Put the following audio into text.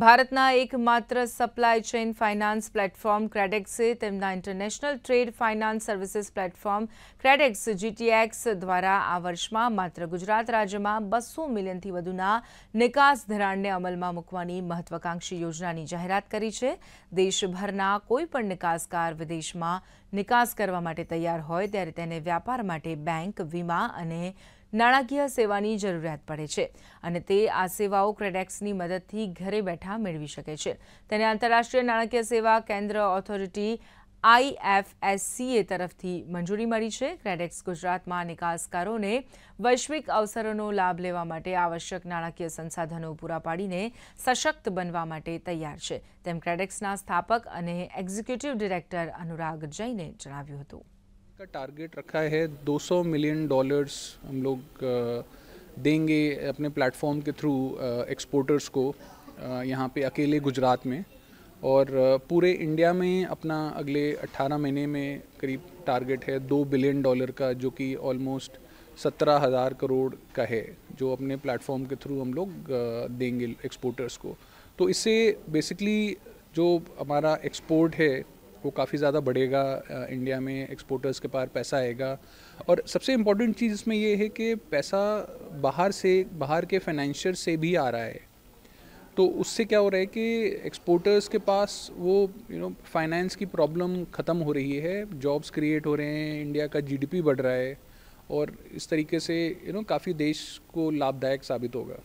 ભારતનું એકમાત્ર supply chain finance platform ક્રેડેક્સે તેમનું international trade finance services platform Credex GTX દ્વારા આ વર્ષમાં માત્ર ગુજરાત રાજ્યમાં 200 મિલિયનથી વધુના નિકાસ ધરાણને અમલમાં મુકવાની મહત્વાકાંક્ષી યોજનાની જાહેરાત કરી છે દેશભરના કોઈપણ નિકાસકાર વિદેશમાં નિકાસ કરવા માટે તૈયાર હોય ત્યારે તેને વેપાર માટે બેંક વીમા અને નાણાકીય સેવાની જરૂરિયાત પડે છે અને તે આ સેવાઓ ક્રેડેક્સની મદદથી ઘરે બેઠા મેળવી શકે છે તેને આંતરરાષ્ટ્રીય નાણાકીય સેવા કેન્દ્ર ઓથોરિટી આઈએફએસસીએ તરફથી મંજૂરી મળી છે ક્રેડેક્સ ગુજરાતમાં નિકાસકારોને વૈશ્વિક અવસરોનો લાભ લેવા માટે આવશ્યક નાણાકીય સંસાધનો પૂરા પાડીને સશક્ત બનવા માટે તૈયાર છે તેમ ક્રેડેક્સના સ્થાપક અને એક્ઝિક્યુટિવ ડિરેક્ટર અનુરાગ જૈને જણાવ્યું હતું का टारगेट रखा है 200 मिलियन डॉलर्स हम लोग देंगे अपने प्लेटफॉर्म के थ्रू एक्सपोर्टर्स को यहाँ पे अकेले गुजरात में और पूरे इंडिया में अपना अगले 18 महीने में करीब टारगेट है दो बिलियन डॉलर का जो कि ऑलमोस्ट सत्रह हज़ार करोड़ का है जो अपने प्लेटफॉर्म के थ्रू हम लोग देंगे एक्सपोर्टर्स को तो इससे बेसिकली जो हमारा एक्सपोर्ट है वो काफ़ी ज़्यादा बढ़ेगा इंडिया में एक्सपोर्टर्स के पास पैसा आएगा और सबसे इम्पोर्टेंट चीज़ इसमें ये है कि पैसा बाहर से बाहर के फाइनेंशियर से भी आ रहा है तो उससे क्या हो रहा है कि एक्सपोर्टर्स के पास वो यू नो फाइनेंस की प्रॉब्लम ख़त्म हो रही है जॉब्स क्रिएट हो रहे हैं इंडिया का जीडीपी बढ़ रहा है और इस तरीके से यू नो काफ़ी देश को लाभदायक साबित होगा